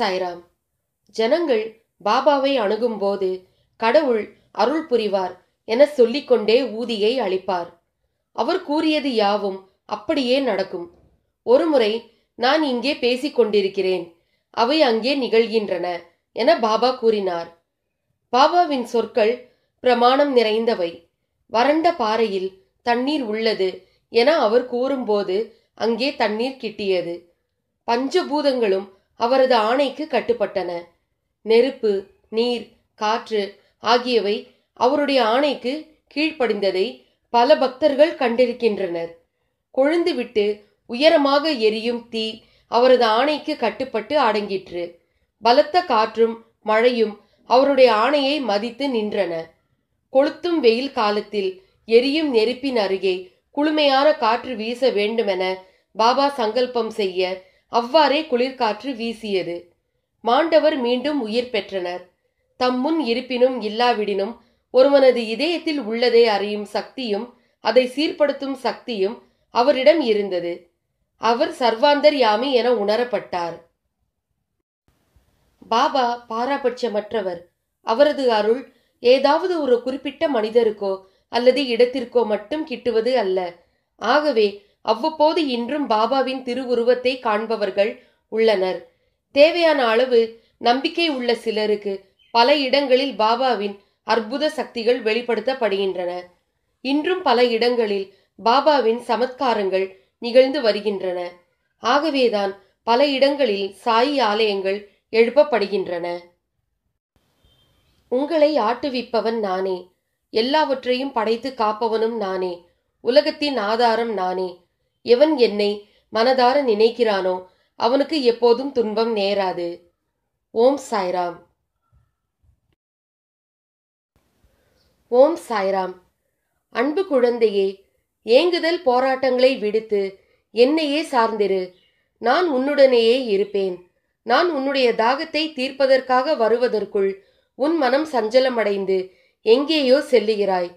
சாய்ராம் ஜனங்கள் பாபாவை அணுகும்போது கடவுள் அருள் புரிவார் என சொல்லிக்கொண்டே ஊதியை அளிப்பார் அவர் கூறியது யாவும் அப்படியே நடக்கும் ஒருமுறை நான் இங்கே பேசிக் கொண்டிருக்கிறேன் அவை அங்கே நிகழ்கின்றன என பாபா கூறினார் பாபாவின் சொற்கள் பிரமாணம் நிறைந்தவை வறண்ட பாறையில் தண்ணீர் உள்ளது என அவர் கூறும்போது அங்கே தண்ணீர் கிட்டியது பஞ்சபூதங்களும் அவரது ஆணைக்கு கட்டுப்பட்டன நெருப்பு நீர் காற்று ஆகியவை அவருடைய ஆணைக்கு கீழ்ப்படிந்ததை பல பக்தர்கள் கண்டிருக்கின்றனர் கொழுந்துவிட்டு உயரமாக எரியும் தீ அவரது ஆணைக்கு கட்டுப்பட்டு அடங்கிற்று பலத்த காற்றும் மழையும் அவருடைய ஆணையை மதித்து நின்றன கொளுத்தும் வெயில் காலத்தில் எரியும் நெருப்பின் அருகே குளுமையான காற்று வீச வேண்டுமென பாபா சங்கல்பம் செய்ய அவ்வாறே குளிர்காற்று வீசியது மாண்டவர் மீண்டும் உயிர் பெற்றனர் தம் முன் இருப்பினும் இல்லாவிடினும் ஒருவனது இதயத்தில் உள்ளதை அறியும் சக்தியும் அதை சீர்படுத்தும் சக்தியும் அவரிடம் இருந்தது அவர் சர்வாந்தர் யாமி என உணரப்பட்டார் பாபா பாராபட்சமற்றவர் அவரது அருள் ஏதாவது ஒரு குறிப்பிட்ட மனிதருக்கோ அல்லது இடத்திற்கோ மட்டும் கிட்டுவது அல்ல ஆகவே அவ்வப்போது இன்றும் பாபாவின் திருவுருவத்தை காண்பவர்கள் உள்ளனர் தேவையான அளவு நம்பிக்கை உள்ள சிலருக்கு பல இடங்களில் பாபாவின் அற்புத சக்திகள் வெளிப்படுத்தப்படுகின்றன இன்றும் பல இடங்களில் பாபாவின் சமத்காரங்கள் நிகழ்ந்து வருகின்றன ஆகவேதான் பல இடங்களில் சாயி ஆலயங்கள் எழுப்பப்படுகின்றன உங்களை ஆட்டுவிப்பவன் நானே எல்லாவற்றையும் படைத்து காப்பவனும் நானே உலகத்தின் ஆதாரம் நானே எவன் என்னை மனதார நினைக்கிறானோ அவனுக்கு எப்போதும் துன்பம் நேராது ஓம் சாய்ராம் ஓம் சாய்ராம் அன்பு குழந்தையே ஏங்குதல் போராட்டங்களை விடுத்து என்னையே சார்ந்திரு நான் உன்னுடனேயே இருப்பேன் நான் உன்னுடைய தாகத்தை தீர்ப்பதற்காக வருவதற்குள் உன் மனம் சஞ்சலமடைந்து எங்கேயோ செல்லுகிறாய்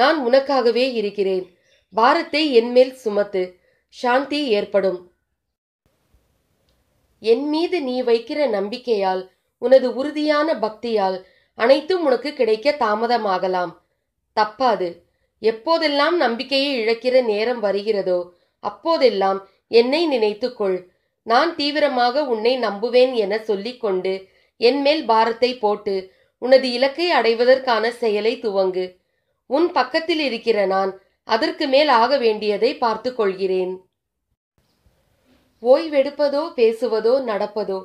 நான் உனக்காகவே இருக்கிறேன் பாரத்தை என்மேல் சுமத்து சாந்தி ஏற்படும் என் மீது நீ வைக்கிற நம்பிக்கையால் உனது உறுதியான பக்தியால் அனைத்தும் உனக்கு கிடைக்க தாமதமாகலாம் தப்பாது எப்போதெல்லாம் நம்பிக்கையை இழக்கிற நேரம் வருகிறதோ அப்போதெல்லாம் என்னை நினைத்துக்கொள் நான் தீவிரமாக உன்னை நம்புவேன் என சொல்லிக்கொண்டு மேல் பாரத்தை போட்டு உனது இலக்கை அடைவதற்கான செயலை துவங்கு உன் பக்கத்தில் இருக்கிற நான் அதற்கு மேல் ஆக வேண்டியதை பார்த்து கொள்கிறேன் ஓய்வெடுப்பதோ பேசுவதோ நடப்பதோ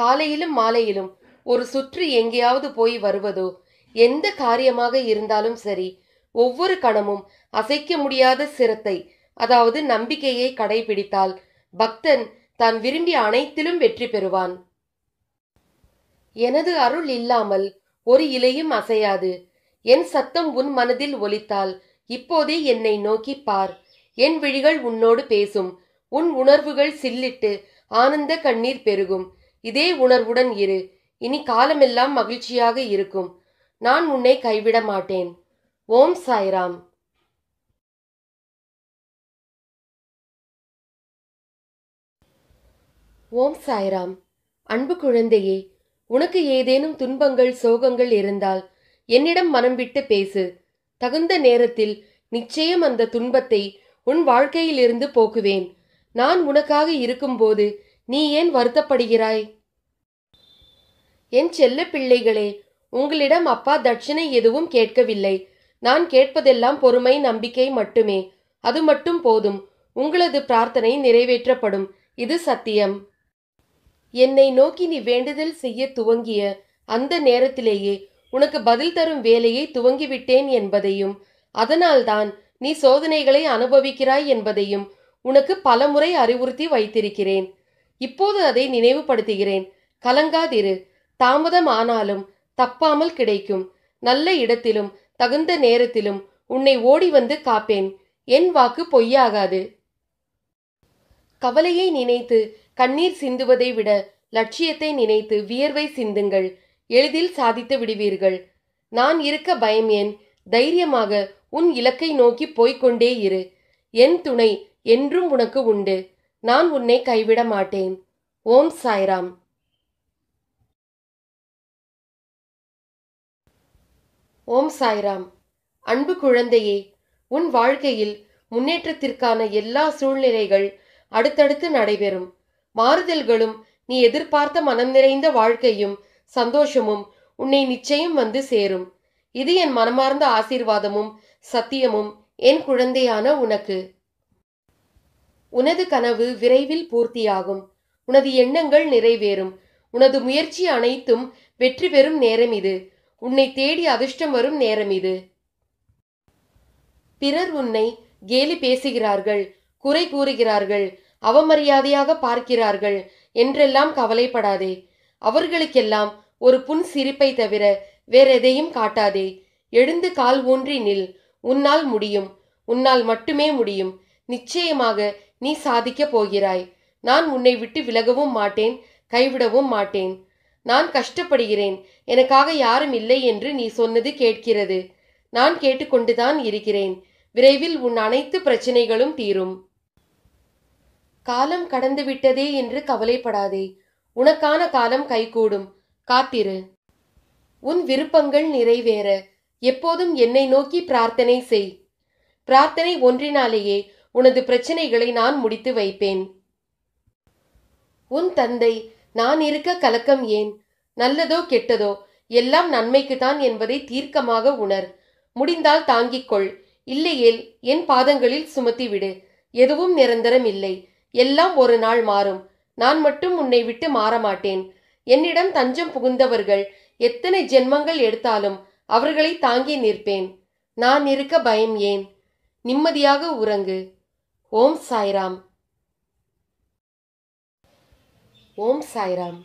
காலையிலும் மாலையிலும் ஒரு சுற்று எங்கேயாவது போய் வருவதோ எந்த காரியமாக இருந்தாலும் சரி ஒவ்வொரு கணமும் அசைக்க முடியாத சிரத்தை அதாவது நம்பிக்கையை கடைபிடித்தால் பக்தன் தான் விரும்பிய அனைத்திலும் வெற்றி பெறுவான் எனது அருள் இல்லாமல் ஒரு இலையும் அசையாது என் சத்தம் உன் மனதில் ஒலித்தால் இப்போதே என்னை நோக்கி பார் என் விழிகள் உன்னோடு பேசும் உன் உணர்வுகள் சில்லிட்டு ஆனந்த கண்ணீர் பெருகும் இதே உணர்வுடன் இரு இனி காலமெல்லாம் மகிழ்ச்சியாக இருக்கும் நான் உன்னை கைவிட மாட்டேன் ஓம் சாய்ராம் ஓம் சாய்ராம் அன்பு உனக்கு ஏதேனும் துன்பங்கள் சோகங்கள் இருந்தால் என்னிடம் மனம் பேசு தகுந்த நேரத்தில் நிச்சயம் அந்த துன்பத்தை உன் வாழ்க்கையிலிருந்து போக்குவேன் நான் உனக்காக இருக்கும்போது நீ ஏன் வருத்தப்படுகிறாய் என் செல்ல பிள்ளைகளே உங்களிடம் அப்பா தட்சிணை எதுவும் கேட்கவில்லை நான் கேட்பதெல்லாம் பொறுமை நம்பிக்கை மட்டுமே அது மட்டும் போதும் உங்களது பிரார்த்தனை நிறைவேற்றப்படும் இது சத்தியம் என்னை நோக்கி நீ வேண்டுதல் செய்ய துவங்கிய அந்த நேரத்திலேயே உனக்கு பதில் தரும் வேலையை துவங்கிவிட்டேன் என்பதையும் அதனால்தான் நீ சோதனைகளை அனுபவிக்கிறாய் என்பதையும் உனக்கு பலமுறை அறிவுறுத்தி வைத்திருக்கிறேன் இப்போது அதை நினைவுபடுத்துகிறேன் கலங்காதிரு தாமதம் ஆனாலும் தப்பாமல் கிடைக்கும் நல்ல இடத்திலும் தகுந்த நேரத்திலும் உன்னை ஓடி வந்து காப்பேன் என் வாக்கு பொய்யாகாது கவலையை நினைத்து கண்ணீர் சிந்துவதை விட லட்சியத்தை நினைத்து வியர்வை சிந்துங்கள் எளிதில் சாதித்து விடுவீர்கள் நான் இருக்க பயம் ஏன் தைரியமாக உன் இலக்கை நோக்கி போய்கொண்டே இரு என் துணை என்றும் உனக்கு உண்டு நான் உன்னை கைவிட மாட்டேன் ஓம் சாய்ராம் ஓம் சாய்ராம் அன்பு குழந்தையே உன் வாழ்க்கையில் முன்னேற்றத்திற்கான எல்லா சூழ்நிலைகள் அடுத்தடுத்து நடைபெறும் மாறுதல்களும் நீ எதிர்பார்த்த மனம் நிறைந்த வாழ்க்கையும் சந்தோஷமும் உன்னை நிச்சயம் வந்து சேரும் இது என் மனமார்ந்த ஆசீர்வாதமும் சத்தியமும் என் குழந்தையான உனக்கு உனது கனவு விரைவில் பூர்த்தியாகும் உனது எண்ணங்கள் நிறைவேறும் உனது முயற்சி அனைத்தும் வெற்றி பெறும் நேரம் இது உன்னை தேடி அதிர்ஷ்டம் வரும் நேரம் இது பிறர் உன்னை கேலி பேசுகிறார்கள் குறை கூறுகிறார்கள் அவமரியாதையாக பார்க்கிறார்கள் என்றெல்லாம் கவலைப்படாதே அவர்களுக்கெல்லாம் ஒரு புன் சிரிப்பை தவிர வேறெதையும் காட்டாதே எழுந்து கால் ஊன்றி நில் உன்னால் முடியும் உன்னால் மட்டுமே முடியும் நிச்சயமாக நீ சாதிக்க போகிறாய் நான் உன்னை விட்டு விலகவும் மாட்டேன் கைவிடவும் மாட்டேன் நான் கஷ்டப்படுகிறேன் எனக்காக யாரும் இல்லை என்று நீ சொன்னது கேட்கிறது நான் கேட்டுக்கொண்டுதான் இருக்கிறேன் விரைவில் உன் அனைத்து பிரச்சனைகளும் தீரும் காலம் கடந்து விட்டதே என்று கவலைப்படாதே உனக்கான காலம் கைகூடும் காத்திரு உன் விருப்பங்கள் நிறைவேற எப்போதும் என்னை நோக்கி பிரார்த்தனை செய் பிரார்த்தனை ஒன்றினாலேயே உனது பிரச்சனைகளை நான் முடித்து வைப்பேன் உன் தந்தை நான் இருக்க கலக்கம் ஏன் நல்லதோ கெட்டதோ எல்லாம் நன்மைக்குத்தான் என்பதை தீர்க்கமாக உணர் முடிந்தால் தாங்கிக் கொள் இல்லையேல் என் பாதங்களில் சுமத்திவிடு எதுவும் நிரந்தரம் இல்லை எல்லாம் ஒரு நாள் மாறும் நான் மட்டும் உன்னை விட்டு மாறமாட்டேன் என்னிடம் தஞ்சம் புகுந்தவர்கள் எத்தனை ஜென்மங்கள் எடுத்தாலும் அவர்களை தாங்கி நிற்பேன் நான் இருக்க பயம் ஏன் நிம்மதியாக உறங்கு ஓம் சாய்ராம் ஓம் சாய்ராம்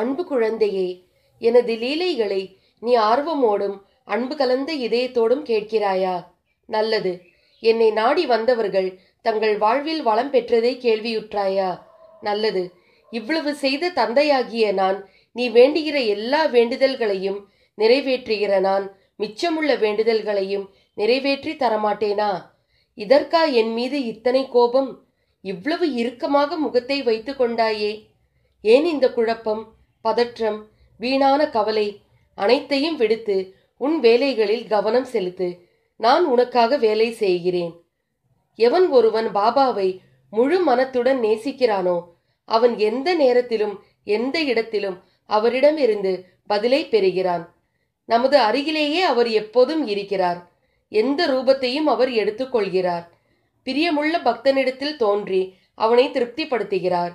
அன்பு குழந்தையே எனது லீலைகளை நீ ஆர்வமோடும் அன்பு கலந்த இதயத்தோடும் கேட்கிறாயா நல்லது என்னை நாடி வந்தவர்கள் தங்கள் வாழ்வில் வளம் பெற்றதை கேள்வியுற்றாயா நல்லது இவ்வளவு செய்த தந்தையாகிய நான் நீ வேண்டுகிற எல்லா வேண்டுதல்களையும் நிறைவேற்றுகிற நான் மிச்சமுள்ள வேண்டுதல்களையும் நிறைவேற்றி தரமாட்டேனா இதற்கா என் மீது இத்தனை கோபம் இவ்வளவு இறுக்கமாக முகத்தை வைத்து கொண்டாயே ஏன் இந்த குழப்பம் பதற்றம் வீணான கவலை அனைத்தையும் விடுத்து உன் வேலைகளில் கவனம் செலுத்து நான் உனக்காக வேலை செய்கிறேன் எவன் ஒருவன் பாபாவை முழு மனத்துடன் நேசிக்கிறானோ அவன் எந்த நேரத்திலும் எந்த இடத்திலும் அவரிடமிருந்து பதிலை பெறுகிறான் நமது அருகிலேயே அவர் எப்போதும் இருக்கிறார் எந்த ரூபத்தையும் அவர் எடுத்துக்கொள்கிறார் பிரியமுள்ள பக்தனிடத்தில் தோன்றி அவனை திருப்திப்படுத்துகிறார்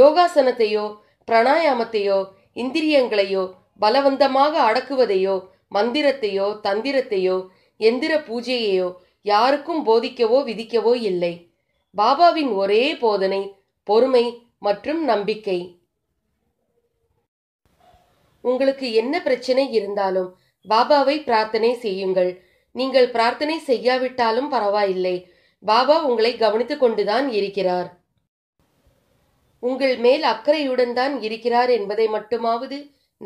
யோகாசனத்தையோ பிராணாயாமத்தையோ இந்திரியங்களையோ பலவந்தமாக அடக்குவதையோ மந்திரத்தையோ தந்திரத்தையோ எந்திர பூஜையையோ யாருக்கும் போதிக்கவோ விதிக்கவோ இல்லை பாபாவின் ஒரே போதனை பொறுமை மற்றும் நம்பிக்கை உங்களுக்கு என்ன பிரச்சனை இருந்தாலும் பாபாவை பிரார்த்தனை செய்யுங்கள் நீங்கள் பிரார்த்தனை செய்யாவிட்டாலும் பரவாயில்லை பாபா உங்களை கவனித்துக் கொண்டுதான் இருக்கிறார் உங்கள் மேல் அக்கறையுடன் தான் இருக்கிறார் என்பதை மட்டுமாவது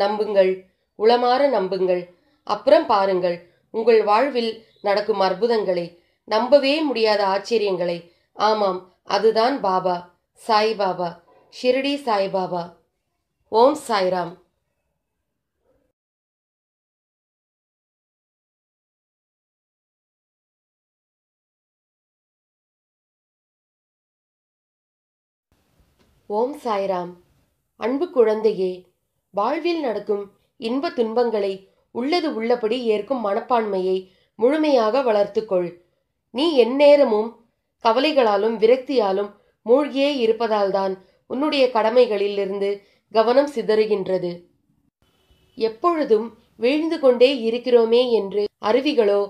நம்புங்கள் உளமாற நம்புங்கள் அப்புறம் பாருங்கள் உங்கள் வாழ்வில் நடக்கும் அற்புதங்களை நம்பவே முடியாத ஆச்சரியங்களை ஆமாம் அதுதான் பாபா சாய் பாபா ஷிரடி சாய் பாபா ஓம் சாய்ராம் ஓம் சாய்ராம் அன்பு குழந்தையே வாழ்வில் நடக்கும் இன்ப துன்பங்களை உள்ளது உள்ளபடி ஏற்கும் மனப்பான்மையை முழுமையாக வளர்த்துக்கொள் நீ எந்நேரமும் கவலைகளாலும் விரக்தியாலும் மூழ்கியே இருப்பதால்தான் உன்னுடைய கடமைகளில் இருந்து கவனம் சிதறுகின்றது எப்பொழுதும் வீழ்ந்து கொண்டே இருக்கிறோமே என்று அருவிகளோ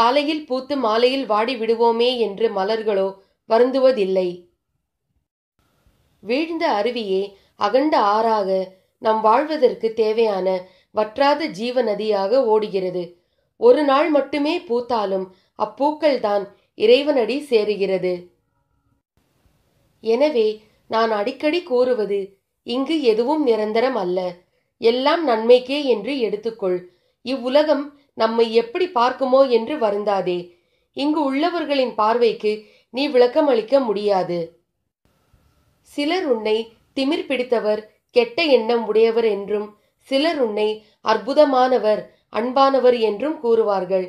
காலையில் பூத்து மாலையில் வாடி விடுவோமே என்று மலர்களோ வருந்துவதில்லை வீழ்ந்த அருவியே அகண்ட ஆறாக நம் வாழ்வதற்கு தேவையான வற்றாத ஜீவ நதியாக ஓடுகிறது ஒரு நாள் மட்டுமே பூத்தாலும் அப்பூக்கள் தான் இறைவனடி சேருகிறது எனவே நான் அடிக்கடி கூறுவது இங்கு எதுவும் நிரந்தரம் அல்ல எல்லாம் நன்மைக்கே என்று எடுத்துக்கொள் இவ்வுலகம் நம்மை எப்படி பார்க்குமோ என்று வருந்தாதே இங்கு உள்ளவர்களின் பார்வைக்கு நீ விளக்கமளிக்க முடியாது சிலர் உன்னை திமிர் பிடித்தவர் கெட்ட எண்ணம் உடையவர் என்றும் சிலர் உன்னை அற்புதமானவர் அன்பானவர் என்றும் கூறுவார்கள்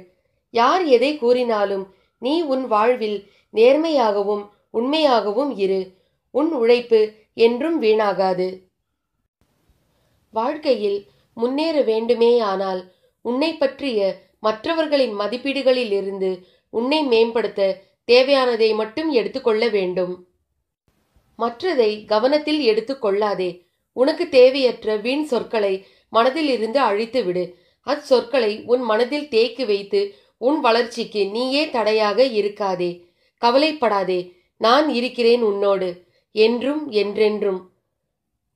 யார் எதை கூறினாலும் நீ உன் வாழ்வில் நேர்மையாகவும் உண்மையாகவும் இரு உன் உழைப்பு என்றும் வீணாகாது வாழ்க்கையில் முன்னேற வேண்டுமேயானால் உன்னை பற்றிய மற்றவர்களின் மதிப்பீடுகளில் இருந்து உன்னை மேம்படுத்த தேவையானதை மட்டும் எடுத்துக்கொள்ள வேண்டும் மற்றதை கவனத்தில் எடுத்து கொள்ளாதே உனக்கு தேவையற்ற வீண் சொற்களை மனதிலிருந்து அழித்து விடு அச்சொற்களை உன் மனதில் தேக்கி வைத்து உன் வளர்ச்சிக்கு நீயே தடையாக இருக்காதே கவலைப்படாதே நான் இருக்கிறேன் உன்னோடு என்றும் என்றென்றும்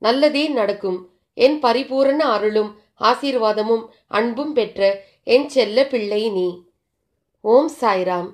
நல்லதே நடக்கும் என் பரிபூரண அருளும் ஆசீர்வாதமும் அன்பும் பெற்ற என் செல்ல பிள்ளை நீ ஓம் சாய்ராம்